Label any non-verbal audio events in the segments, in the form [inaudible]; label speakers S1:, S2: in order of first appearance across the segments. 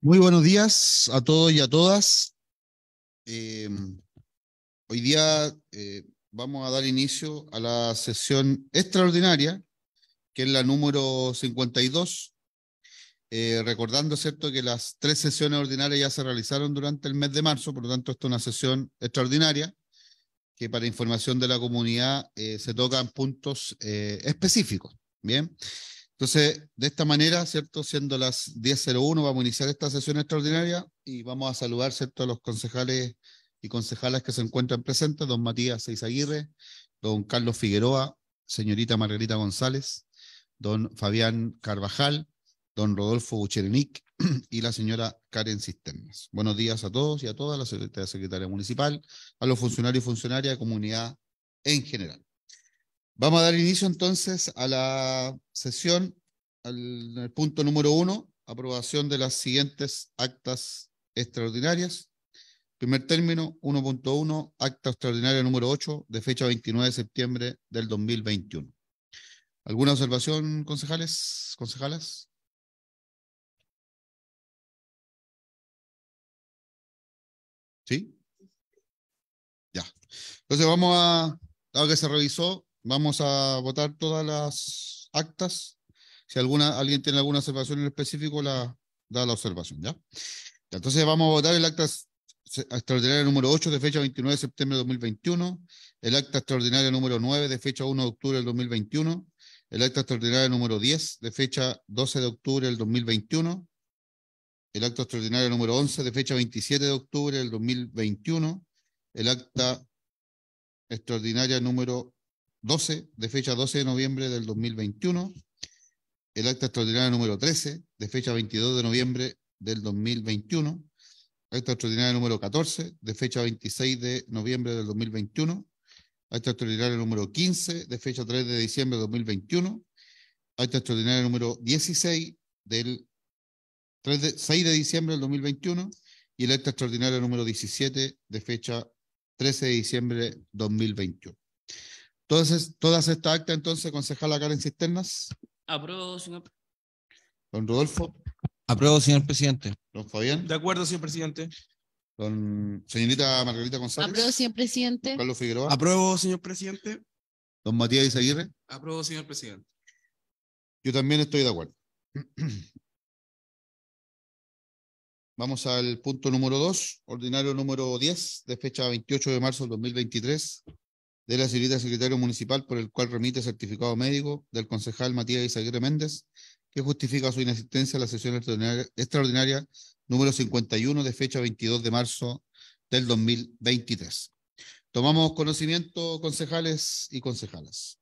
S1: Muy buenos días a todos y a todas. Eh, hoy día eh, vamos a dar inicio a la sesión extraordinaria, que es la número 52. Eh, recordando, ¿cierto?, que las tres sesiones ordinarias ya se realizaron durante el mes de marzo, por lo tanto, esta es una sesión extraordinaria, que para información de la comunidad se tocan puntos específicos. Bien. Entonces, de esta manera, ¿cierto? Siendo las 10.01, vamos a iniciar esta sesión extraordinaria y vamos a saludar, ¿cierto?, a los concejales y concejalas que se encuentran presentes, don Matías seis Aguirre, don Carlos Figueroa, señorita Margarita González, don Fabián Carvajal, don Rodolfo Bucherenic [clears throat] y la señora Karen Cisternas. Buenos días a todos y a todas, a la secretaria, secretaria municipal, a los funcionarios y funcionarias de comunidad en general. Vamos a dar inicio entonces a la sesión, al, punto número uno, aprobación de las siguientes actas extraordinarias. Primer término, 1.1, acta extraordinaria número 8, de fecha 29 de septiembre del 2021.
S2: ¿Alguna observación, concejales, concejalas? ¿Sí?
S1: Ya. Entonces vamos a, dado que se revisó, Vamos a votar todas las actas. Si alguna, alguien tiene alguna observación en específico, la, da la observación, ¿ya? Entonces vamos a votar el acta extraordinario número 8 de fecha 29 de septiembre de 2021, el acta extraordinaria número 9 de fecha 1 de octubre del 2021, el acta extraordinaria número 10 de fecha 12 de octubre del 2021, el acta extraordinario número 11 de fecha 27 de octubre del 2021, el acta extraordinaria número 12, de fecha 12 de noviembre del 2021, el acta extraordinaria número 13, de fecha 22 de noviembre del 2021, acta extraordinaria número 14, de fecha 26 de noviembre del 2021, acta extraordinaria número 15, de fecha 3 de diciembre del 2021, acta extraordinaria número 16, del 6 de diciembre del 2021, y el acta extraordinaria número 17, de fecha 13 de diciembre del 2021 todas estas actas, entonces, concejala en Cisternas.
S3: Aprobo, señor.
S1: Don Rodolfo.
S2: Apruebo, señor presidente.
S1: Don Fabián. De acuerdo, señor presidente. Don señorita Margarita González.
S4: Aprobo, señor presidente.
S1: Carlos Figueroa. Apruebo, señor presidente. Don Matías Izaguirre.
S2: Aprobo, señor presidente.
S1: Yo también estoy de acuerdo. [clears throat] Vamos al punto número dos, ordinario número 10, de fecha 28 de marzo del 2023, de la señorita secretario municipal por el cual remite certificado médico del concejal Matías Isaguirre Méndez, que justifica su inasistencia a la sesión extraordinaria, extraordinaria número 51 de fecha 22 de marzo del 2023. Tomamos conocimiento, concejales y concejalas.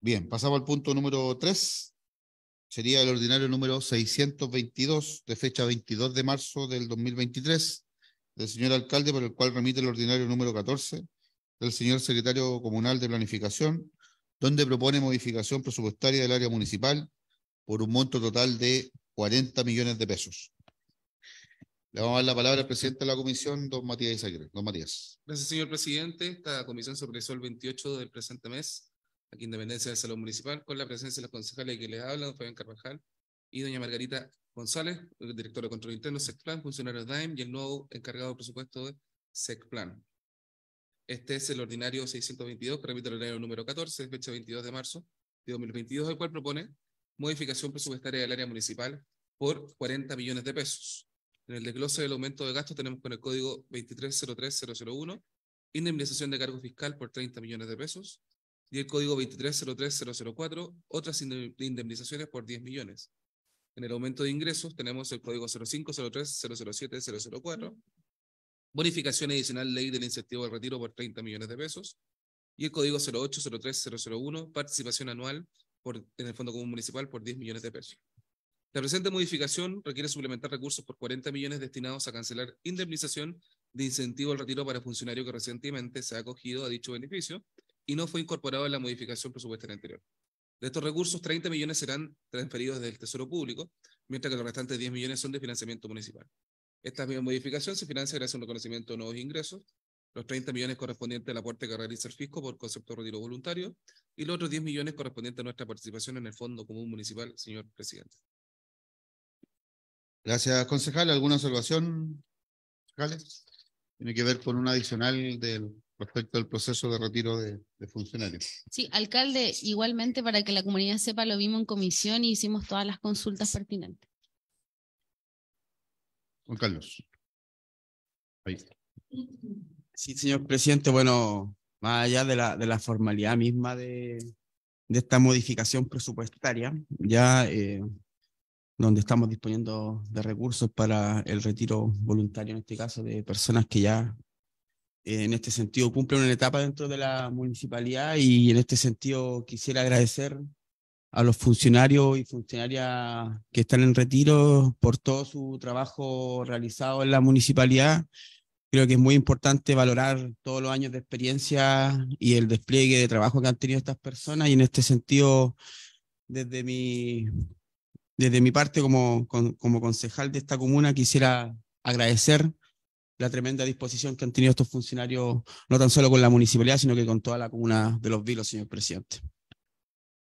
S1: Bien, pasamos al punto número 3. Sería el ordinario número 622 de fecha 22 de marzo del 2023 del señor alcalde, por el cual remite el ordinario número 14, del señor secretario comunal de planificación, donde propone modificación presupuestaria del área municipal por un monto total de 40 millones de pesos. Le vamos a dar la palabra al presidente de la comisión, don Matías Isagre. Don Matías.
S2: Gracias, señor presidente. Esta comisión se realizó el 28 del presente mes, aquí en dependencia del salón Municipal, con la presencia de los concejales que les hablan, don Fabián Carvajal, y doña Margarita González, directora de Control Interno, SECPLAN, funcionario de DAIM y el nuevo encargado de presupuesto de SECPLAN. Este es el ordinario 622, que remite al ordinario número 14, fecha 22 de marzo de 2022, el cual propone modificación presupuestaria del área municipal por 40 millones de pesos. En el desglose del aumento de gastos tenemos con el código 2303001, indemnización de cargo fiscal por 30 millones de pesos, y el código 2303004, otras indemnizaciones por 10 millones. En el aumento de ingresos tenemos el código 05, 007, 004. Bonificación adicional ley del incentivo al retiro por 30 millones de pesos. Y el código 08, 001, participación anual en el Fondo Común Municipal por 10 millones de pesos. La presente modificación requiere suplementar recursos por 40 millones destinados a cancelar indemnización de incentivo al retiro para funcionario que recientemente se ha acogido a dicho beneficio y no fue incorporado en la modificación presupuestaria anterior. De estos recursos, 30 millones serán transferidos desde el Tesoro Público, mientras que los restantes 10 millones son de financiamiento municipal. Esta misma modificación se financia gracias a un reconocimiento de nuevos ingresos, los 30 millones correspondientes al aporte que realiza el fisco por concepto de retiro voluntario y los otros 10 millones correspondientes a nuestra participación en el Fondo Común Municipal, señor presidente.
S1: Gracias, concejal. ¿Alguna observación? ¿Tiene que ver con un adicional del respecto al proceso de retiro de, funcionarios.
S4: Sí, alcalde, igualmente para que la comunidad sepa, lo vimos en comisión y hicimos todas las consultas pertinentes.
S3: Juan Carlos. Ahí. Sí, señor presidente, bueno, más allá de la, de la formalidad misma de, esta modificación presupuestaria, ya eh, donde estamos disponiendo de recursos para el retiro voluntario, en este caso, de personas que ya en este sentido cumple una etapa dentro de la municipalidad y en este sentido quisiera agradecer a los funcionarios y funcionarias que están en retiro por todo su trabajo realizado en la municipalidad. Creo que es muy importante valorar todos los años de experiencia y el despliegue de trabajo que han tenido estas personas y en este sentido, desde mi, desde mi parte como, como concejal de esta comuna, quisiera agradecer la tremenda disposición que han tenido estos funcionarios, no tan solo con la municipalidad, sino que con toda la comuna de Los Vilos, señor presidente.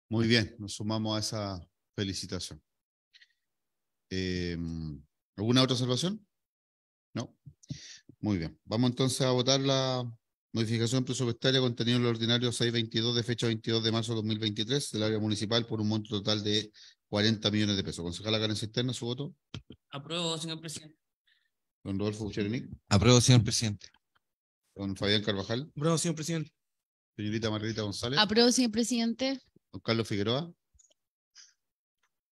S1: Muy bien, nos sumamos a esa felicitación. Eh, ¿Alguna otra observación? No. Muy bien, vamos entonces a votar la modificación presupuestaria contenida en el ordinario 622 de fecha 22 de marzo de 2023 del área municipal por un monto total de 40 millones de pesos. Concejala Carencia Externa, su voto.
S5: Apruebo, señor presidente.
S1: Don Rodolfo Bucherenic.
S2: Aprobo, señor presidente.
S1: Don Fabián Carvajal. Apruebo, señor presidente. Señorita Margarita González.
S4: Aprobo, señor presidente.
S1: Don Carlos Figueroa.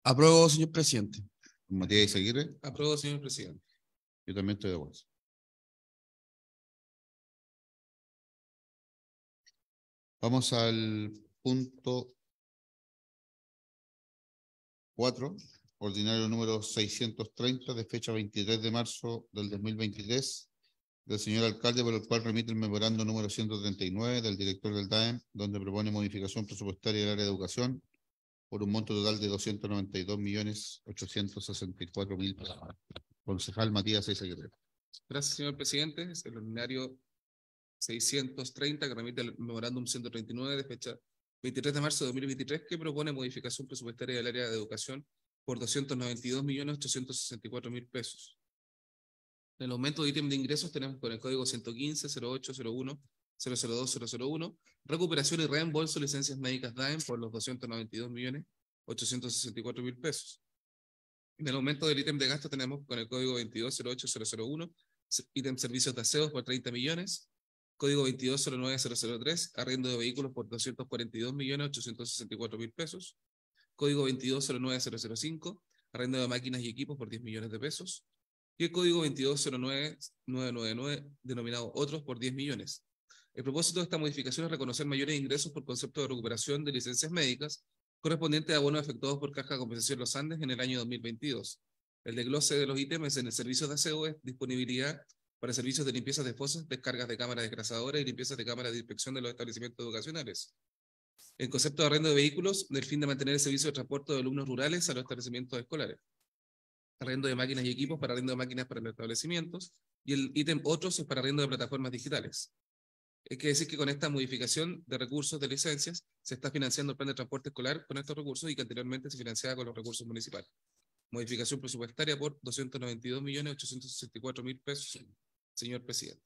S1: Aprobo,
S2: señor presidente. Don Matías Izaguirre. Aprobo, señor presidente. Yo también estoy de acuerdo.
S6: Vamos
S1: al punto 4, ordinario número 630 de fecha 23 de marzo del 2023 del señor alcalde, por el cual remite el memorando número 139 del director del DAEM, donde propone modificación presupuestaria del área de educación por un monto total de 292.864.000 millones mil Concejal Matías seis
S2: Gracias, señor presidente. Es el ordinario 630 que remite el memorándum 139 de fecha 23 de marzo de 2023 que propone modificación presupuestaria del área de educación por 292.864.000 pesos. En el aumento del ítem de ingresos tenemos con el código 115 0801 recuperación y reembolso licencias médicas DAEM por los 292.864.000 pesos. En el aumento del ítem de gasto tenemos con el código 2208001 ítem servicios de aseos por 30 millones, código 2209003 arriendo de vehículos por 242.864.000 pesos código 2209005, arrendamiento de máquinas y equipos por 10 millones de pesos, y el código 2209999 denominado Otros, por 10 millones. El propósito de esta modificación es reconocer mayores ingresos por concepto de recuperación de licencias médicas correspondientes a bonos efectuados por Caja de Compensación Los Andes en el año 2022. El desglose de los ítems en el servicio de aseo es disponibilidad para servicios de limpieza de fosas, descargas de cámaras desgrasadoras y limpiezas de cámaras de inspección de los establecimientos educacionales el concepto de arrendo de vehículos del fin de mantener el servicio de transporte de alumnos rurales a los establecimientos escolares. Arrendo de máquinas y equipos para arrendo de máquinas para los establecimientos. Y el ítem otros es para arrendo de plataformas digitales. Es que decir que con esta modificación de recursos de licencias se está financiando el plan de transporte escolar con estos recursos y que anteriormente se financiaba con los recursos municipales. Modificación presupuestaria por 292.864.000 pesos, señor presidente.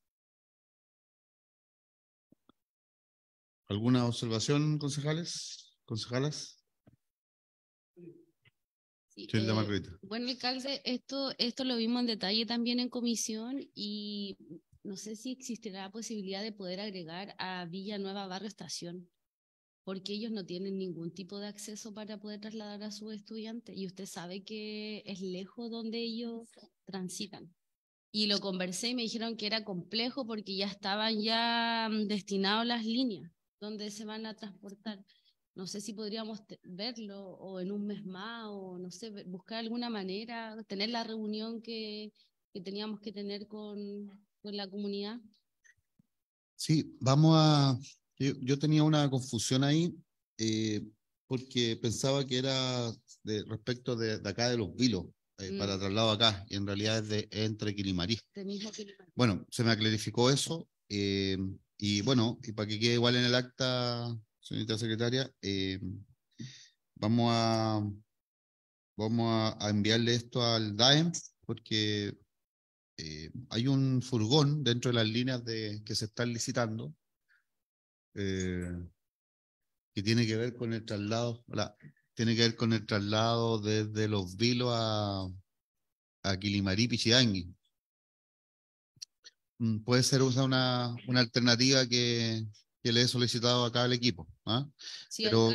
S1: ¿Alguna observación, concejales? ¿Concejalas? Sí, eh,
S4: bueno, alcalde, esto, esto lo vimos en detalle también en comisión y no sé si existirá la posibilidad de poder agregar a Villa Nueva Barrio Estación, porque ellos no tienen ningún tipo de acceso para poder trasladar a sus estudiantes y usted sabe que es lejos donde ellos transitan y lo conversé y me dijeron que era complejo porque ya estaban ya mm, destinados las líneas donde se van a transportar. No sé si podríamos verlo o en un mes más o no sé, buscar alguna manera, tener la reunión que, que teníamos que tener con, con, la comunidad.
S1: Sí, vamos a... Yo, tenía una confusión ahí eh, porque pensaba que era de, respecto de, de acá de los vilos. Eh, para mm. traslado acá, y en realidad es de entre Quilimarí. Bueno, se me aclarificó eso. Eh, y bueno, y para que quede igual en el acta, señorita secretaria, eh, vamos a vamos a, enviarle esto al DAEM porque eh, hay un furgón dentro de las líneas de, que se están licitando eh, que tiene que ver con el traslado, tiene que ver con el traslado desde Los Vilos a, a Quilimarí, Mm, puede ser una, una alternativa que, le he solicitado acá al equipo. ¿ah? pero,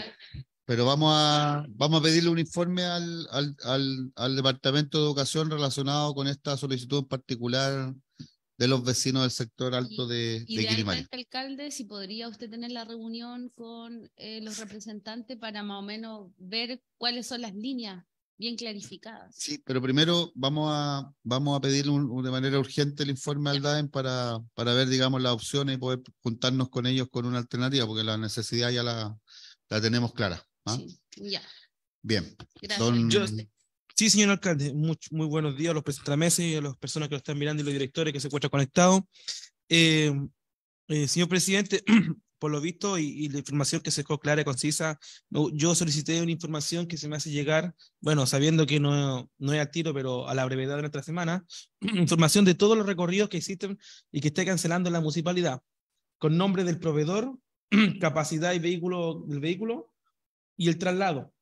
S1: pero vamos a, vamos a pedirle un informe al, Departamento de Educación relacionado con esta solicitud en particular de los vecinos del sector alto de, y, de
S4: alcalde, si podría usted tener la reunión con eh, los representantes para más o menos ver cuáles son las líneas bien clarificadas. Sí,
S1: pero primero vamos a, vamos a pedir de manera urgente el informe al DAEM para, para ver, digamos, las opciones y poder juntarnos con ellos con una alternativa, porque la necesidad ya la, la tenemos clara. ¿ah?
S4: Sí, ya.
S1: Bien. Gracias.
S6: sí, señor alcalde, muy, buenos días a los presentameses y a las personas que lo están mirando y los directores que se encuentran conectados. Eh, eh señor presidente, [clears throat] por lo visto, y, la información que se dejó clara y concisa, yo solicité una información que se me hace llegar, bueno, sabiendo que no, no es a tiro, pero a la brevedad de nuestra semana, [clears throat] información de todos los recorridos que existen y que esté cancelando la municipalidad, con nombre del proveedor, [clears throat] capacidad y vehículo del vehículo y el traslado.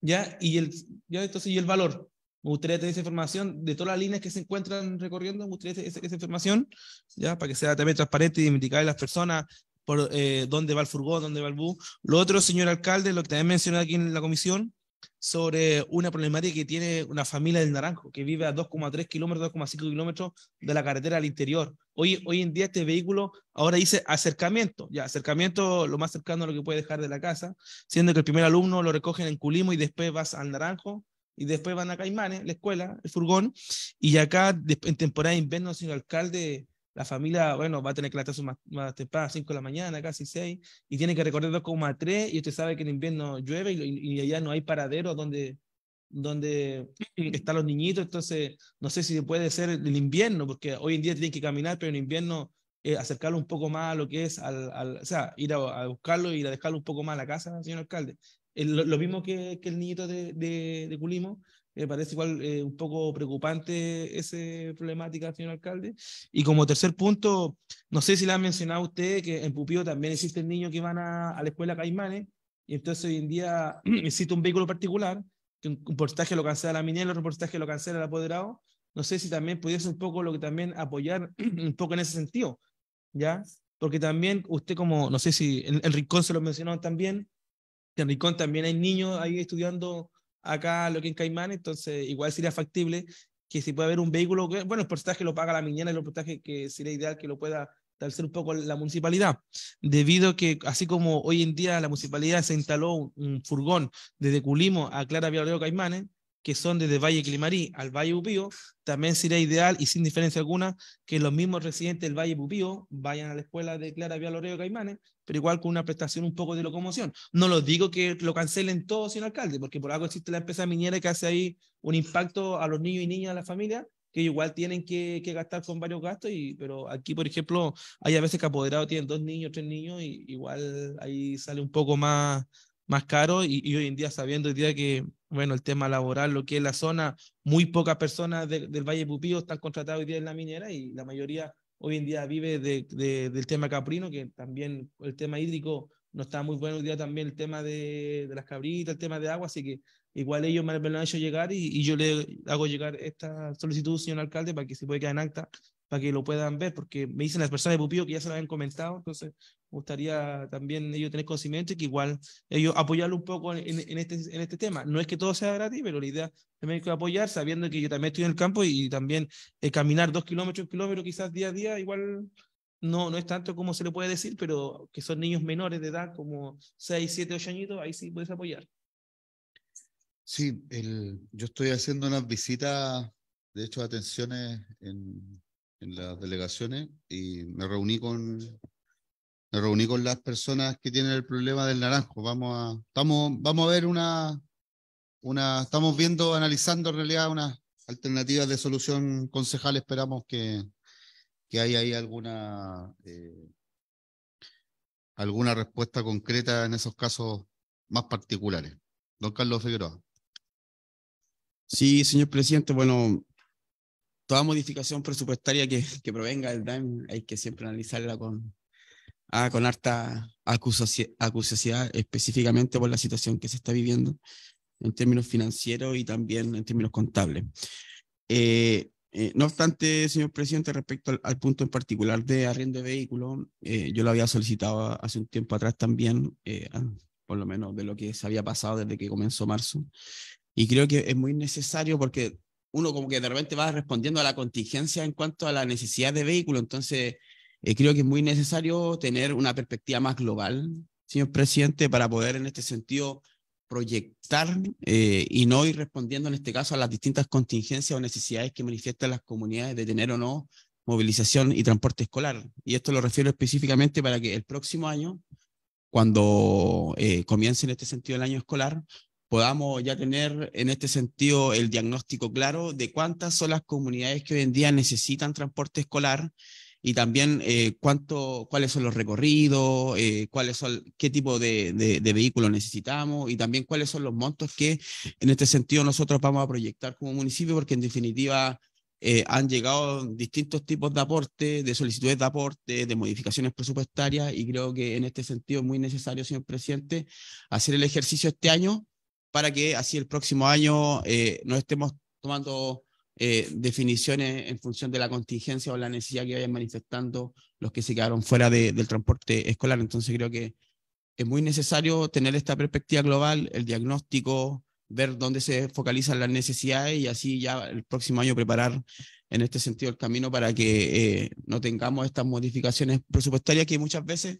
S6: ¿Ya? Y el, ya entonces, y el valor. Me gustaría tener esa información de todas las líneas que se encuentran recorriendo. Me gustaría esa, esa información, ya, para que sea también transparente y indicar a las personas por eh, dónde va el furgón, dónde va el bus. Lo otro, señor alcalde, lo que también mencioné aquí en la comisión, sobre una problemática que tiene una familia del Naranjo, que vive a 2,3 kilómetros, 2,5 kilómetros de la carretera al interior. Hoy, hoy en día este vehículo ahora dice acercamiento, ya acercamiento lo más cercano a lo que puede dejar de la casa, siendo que el primer alumno lo recogen en Culimo y después vas al Naranjo y después van a Caimanes, la escuela, el furgón, y acá en temporada de invierno, señor alcalde, la familia, bueno, va a tener que levantarse más, más temprano, 5 de la mañana, casi 6, y tiene que recorrer 2,3, y usted sabe que en invierno llueve y, allá no hay paradero donde, donde están los niñitos, entonces no sé si puede ser el invierno, porque hoy en día tienen que caminar, pero en invierno eh, acercarlo un poco más a lo que es, al, al o sea, ir a, buscarlo y a dejarlo un poco más a la casa, señor alcalde. Eh, lo, mismo que, el niñito de, de, de Culimo, me parece igual eh, un poco preocupante esa problemática, señor alcalde. Y como tercer punto, no sé si la ha mencionado usted, que en Pupío también existen niños que van a, la escuela Caimanes, y entonces hoy en día [clears throat] existe un vehículo particular, que un, porcentaje lo cancela la minera, otro porcentaje lo cancela el apoderado. No sé si también pudiese un poco lo que también apoyar [clears throat] un poco en ese sentido, ¿ya? Porque también usted como, no sé si en, Rincón se lo mencionó también, que en Rincón también hay niños ahí estudiando acá lo que en Caimán, entonces igual sería factible que si puede haber un vehículo, bueno, el porcentaje lo paga la mañana, y el porcentaje que sería ideal que lo pueda tal ser un poco la municipalidad, debido a que así como hoy en día la municipalidad se instaló un, furgón desde Culimo a Clara Villarreal Caimán que son desde Valle Climarí al Valle Bupío, también sería ideal y sin diferencia alguna que los mismos residentes del Valle Bupío vayan a la escuela de Clara Vía Loreo Caimanes, pero igual con una prestación un poco de locomoción. No los digo que lo cancelen todo sin alcalde, porque por algo existe la empresa minera que hace ahí un impacto a los niños y niñas, de la familia, que igual tienen que, gastar con varios gastos, y, pero aquí, por ejemplo, hay a veces que apoderados tienen dos niños, tres niños, y igual ahí sale un poco más más caro y, hoy en día sabiendo hoy día que, bueno, el tema laboral, lo que es la zona, muy pocas personas del Valle Pupío están contratadas hoy día en la minera y la mayoría hoy en día vive de, del tema caprino, que también el tema hídrico no está muy bueno hoy día también el tema de, de las cabritas, el tema de agua, así que igual ellos me, lo han hecho llegar y, y, yo le hago llegar esta solicitud, señor alcalde, para que se pueda quedar en acta para que lo puedan ver, porque me dicen las personas de Pupío que ya se lo habían comentado, entonces me gustaría también ellos tener conocimiento y que igual ellos apoyarlo un poco en, este, en este tema. No es que todo sea gratis, pero la idea también es que apoyar, sabiendo que yo también estoy en el campo y, también eh, caminar dos kilómetros, un kilómetro quizás día a día, igual no, no es tanto como se le puede decir, pero que son niños menores de edad, como seis, siete, ocho añitos, ahí sí puedes apoyar.
S1: Sí, el, yo estoy haciendo unas visitas, de hecho, atenciones en en las delegaciones y me reuní con me reuní con las personas que tienen el problema del naranjo. Vamos a, estamos, vamos a ver una, una, estamos viendo, analizando en realidad unas alternativas de solución concejal. Esperamos que, que haya ahí alguna, eh, alguna respuesta concreta
S3: en esos casos más particulares. Don Carlos Figueroa. Sí, señor presidente, bueno, toda modificación presupuestaria que, que provenga del DAIM hay que siempre analizarla con, ah, con harta acusosidad, específicamente por la situación que se está viviendo en términos financieros y también en términos contables. Eh, eh, no obstante, señor presidente, respecto al, punto en particular de arriendo de vehículos, eh, yo lo había solicitado hace un tiempo atrás también, por lo menos de lo que se había pasado desde que comenzó marzo. Y creo que es muy necesario porque uno como que de repente va respondiendo a la contingencia en cuanto a la necesidad de vehículo. Entonces, eh, creo que es muy necesario tener una perspectiva más global, señor presidente, para poder en este sentido proyectar eh, y no ir respondiendo en este caso a las distintas contingencias o necesidades que manifiestan las comunidades de tener o no movilización y transporte escolar. Y esto lo refiero específicamente para que el próximo año, cuando eh, comience en este sentido el año escolar, podamos ya tener en este sentido el diagnóstico claro de cuántas son las comunidades que hoy en día necesitan transporte escolar y también eh, cuánto, cuáles son los recorridos, eh, cuáles son, qué tipo de, de, vehículos necesitamos y también cuáles son los montos que en este sentido nosotros vamos a proyectar como municipio, porque en definitiva eh, han llegado distintos tipos de aportes, de solicitudes de aporte, de modificaciones presupuestarias y creo que en este sentido es muy necesario, señor presidente, hacer el ejercicio este año para que así el próximo año eh, no estemos tomando eh, definiciones en función de la contingencia o la necesidad que vayan manifestando los que se quedaron fuera del transporte escolar. Entonces creo que es muy necesario tener esta perspectiva global, el diagnóstico, ver dónde se focalizan las necesidades y así ya el próximo año preparar en este sentido el camino para que eh, no tengamos estas modificaciones presupuestarias que muchas veces,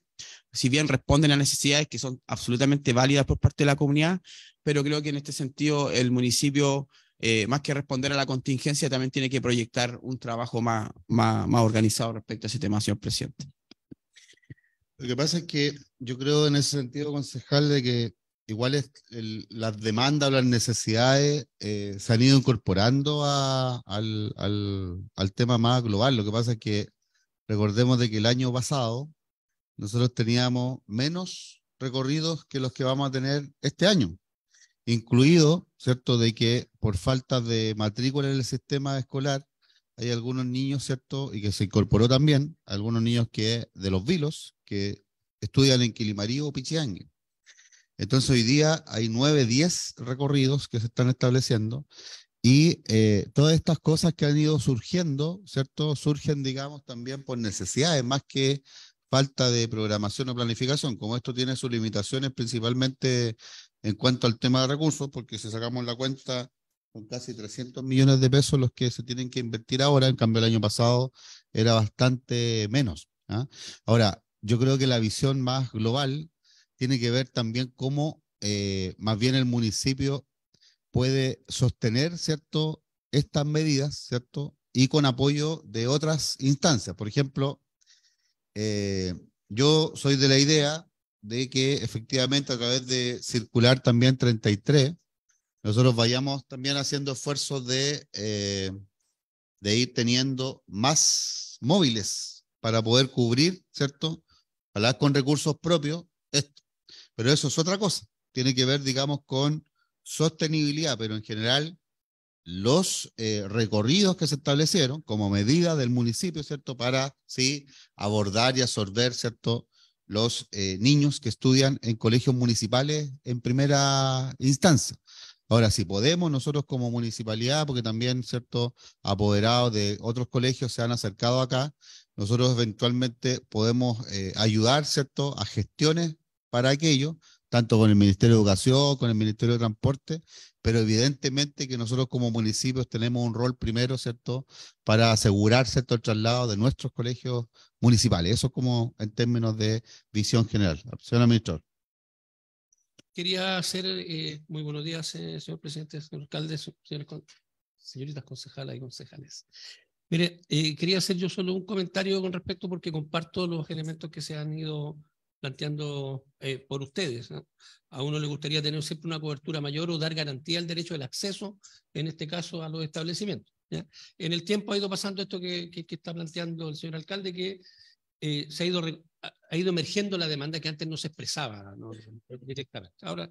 S3: si bien responden a necesidades que son absolutamente válidas por parte de la comunidad, pero creo que en este sentido el municipio, eh, más que responder a la contingencia, también tiene que proyectar un trabajo más, más, más organizado respecto a ese tema, señor presidente. Lo que pasa es que yo creo en ese sentido,
S1: concejal, de que igual las demandas o las necesidades eh, se han ido incorporando al, tema más global. Lo que pasa es que recordemos de que el año pasado nosotros teníamos menos recorridos que los que vamos a tener este año, incluido, ¿cierto?, de que por falta de matrícula en el sistema escolar hay algunos niños, ¿cierto?, y que se incorporó también, algunos niños que de los vilos, que estudian en Quilimarío o Pichiangue entonces hoy día hay nueve, diez recorridos que se están estableciendo y eh, todas estas cosas que han ido surgiendo, ¿cierto? Surgen, digamos, también por necesidades más que falta de programación o planificación. Como esto tiene sus limitaciones principalmente en cuanto al tema de recursos, porque si sacamos la cuenta, con casi 300 millones de pesos los que se tienen que invertir ahora, en cambio el año pasado era bastante menos. ¿ah? Ahora, yo creo que la visión más global tiene que ver también cómo eh, más bien el municipio puede sostener, ¿cierto?, estas medidas, ¿cierto? Y con apoyo de otras instancias. Por ejemplo, eh, yo soy de la idea de que efectivamente a través de circular también 33, nosotros vayamos también haciendo esfuerzos de, eh, de ir teniendo más móviles para poder cubrir, ¿cierto? Hablar con recursos propios esto. Pero eso es otra cosa. Tiene que ver, digamos, con sostenibilidad, pero en general los eh, recorridos que se establecieron como medida del municipio, ¿cierto? Para, sí, abordar y absorber, ¿cierto? Los eh, niños que estudian en colegios municipales en primera instancia. Ahora, si podemos, nosotros como municipalidad, porque también, ¿cierto? Apoderados de otros colegios se han acercado acá, nosotros eventualmente podemos eh, ayudar, ¿cierto? A gestiones para aquello, tanto con el Ministerio de Educación, con el Ministerio de Transporte, pero evidentemente que nosotros como municipios tenemos un rol primero, ¿cierto?, para asegurar, ¿cierto?, el traslado de nuestros colegios municipales. Eso como en términos de visión general. Señor administrador.
S5: Quería hacer, eh, muy buenos días, eh, señor presidente, señor alcalde, señor, señoritas concejalas y concejales. Mire, eh, quería hacer yo solo un comentario con respecto porque comparto los elementos que se han ido planteando eh, por ustedes. A uno le gustaría tener siempre una cobertura mayor o dar garantía al derecho del acceso, en este caso, a los establecimientos. ¿ya? En el tiempo ha ido pasando esto que, está planteando el señor alcalde, que eh, se ha ido, ha ido emergiendo la demanda que antes no se expresaba ¿no? directamente. Ahora,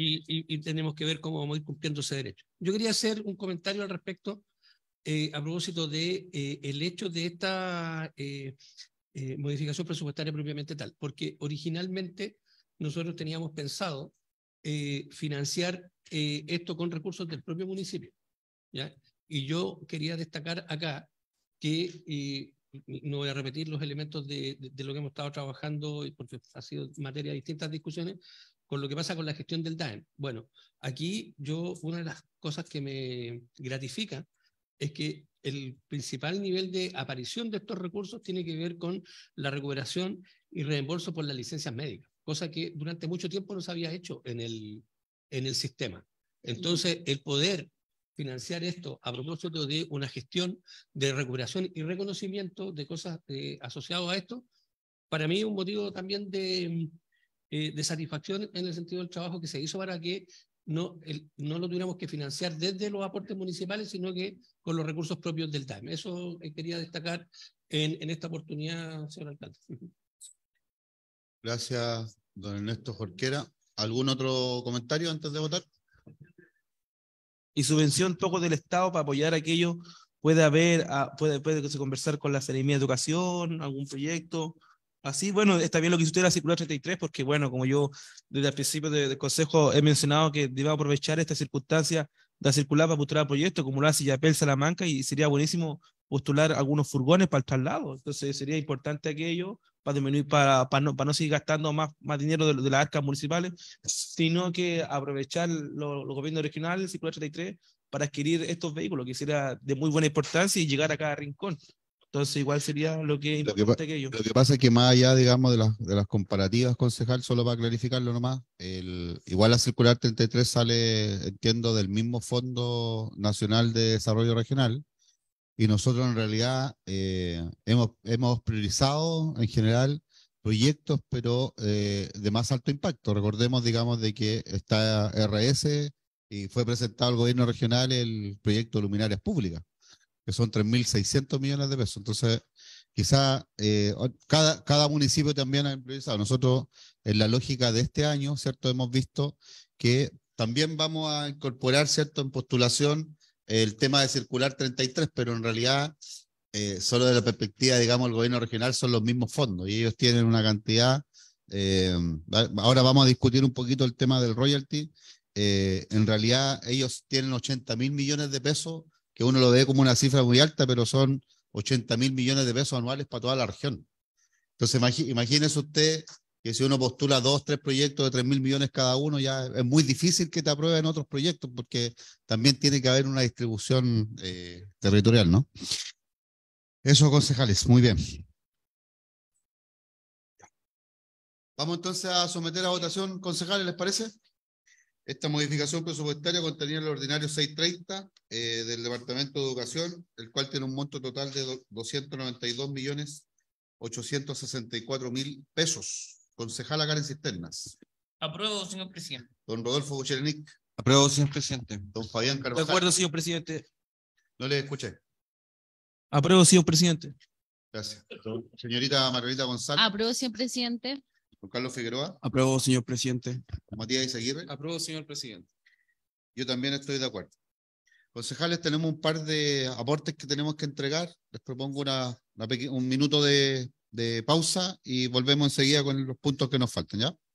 S5: y, tenemos que ver cómo vamos a ir cumpliendo ese derecho. Yo quería hacer un comentario al respecto. Eh, a propósito de el hecho de esta eh, eh, modificación presupuestaria propiamente tal, porque originalmente nosotros teníamos pensado eh, financiar eh, esto con recursos del propio municipio. ¿ya? Y yo quería destacar acá que, eh, no voy a repetir los elementos de, de, de, lo que hemos estado trabajando, porque ha sido materia de distintas discusiones, con lo que pasa con la gestión del DAEM. Bueno, aquí yo, una de las cosas que me gratifica es que el principal nivel de aparición de estos recursos tiene que ver con la recuperación y reembolso por las licencias médicas, cosa que durante mucho tiempo no se había hecho en el, en el sistema. Entonces, el poder financiar esto a propósito de una gestión de recuperación y reconocimiento de cosas eh, asociadas a esto, para mí es un motivo también de, eh, de satisfacción en el sentido del trabajo que se hizo para que no, lo tuviéramos que financiar desde los aportes municipales, sino que con los recursos propios del TAM. Eso eh, quería destacar en, esta oportunidad, señor alcalde.
S1: Gracias, don Ernesto Jorquera. ¿Algún otro comentario antes de votar? Y subvención
S6: poco del Estado para apoyar aquello. Puede haber, puede, puede conversar con la Serenidad de Educación, algún proyecto, Así, bueno, está bien lo que hizo usted la circular 33, porque bueno, como yo desde el principio del consejo he mencionado que deba aprovechar esta circunstancia de circular para postular proyectos, como lo hace Yapel Salamanca, y sería buenísimo postular algunos furgones para el traslado. Entonces sería importante aquello para disminuir, para, para, no, seguir gastando más, más dinero de, las arcas municipales, sino que aprovechar los gobiernos regionales, circular 33, para adquirir estos vehículos, que sería de muy buena importancia y llegar a cada rincón. Entonces igual sería lo que lo que, que Lo que pasa
S1: es que más allá, digamos, de las, de las comparativas, concejal, solo para clarificarlo nomás, el, igual la circular 33 sale, entiendo, del mismo Fondo Nacional de Desarrollo Regional y nosotros en realidad eh, hemos, hemos priorizado en general proyectos, pero eh, de más alto impacto. Recordemos, digamos, de que está RS y fue presentado al gobierno regional el proyecto Luminarias Públicas que son 3.600 millones de pesos. Entonces, quizá eh, cada, cada municipio también ha improvisado. Nosotros, en la lógica de este año, ¿cierto? Hemos visto que también vamos a incorporar, ¿cierto?, en postulación el tema de circular 33, pero en realidad, eh, solo de la perspectiva, digamos, del gobierno regional, son los mismos fondos y ellos tienen una cantidad. Eh, ahora vamos a discutir un poquito el tema del royalty. en realidad, ellos tienen 80 mil millones de pesos que uno lo ve como una cifra muy alta, pero son 80 mil millones de pesos anuales para toda la región. Entonces, imagínese usted que si uno postula dos, tres proyectos de tres mil millones cada uno, ya es muy difícil que te aprueben otros proyectos porque también tiene que haber una distribución eh, territorial, ¿no? Eso, concejales, muy bien. Vamos entonces a someter a votación, concejales, ¿les parece? Esta modificación presupuestaria contenía el ordinario 630 eh, del Departamento de Educación, el cual tiene un monto total de 292 millones 864 mil pesos. Concejala Karen Cisternas. Apruebo, señor presidente. Don Rodolfo Bucherenic. Apruebo, señor presidente. Don Fabián Carvajal. De acuerdo, señor presidente. No le escuché. Apruebo, señor presidente. Gracias. Señorita Margarita González.
S4: Apruebo, señor presidente.
S1: Juan Carlos Figueroa.
S3: Apruebo, señor presidente.
S1: Matías Aguirre. Apruebo, señor presidente. Yo también estoy de acuerdo. Concejales, tenemos un par de aportes que tenemos que entregar. Les propongo un minuto de pausa y volvemos enseguida con los puntos que nos faltan, ¿ya?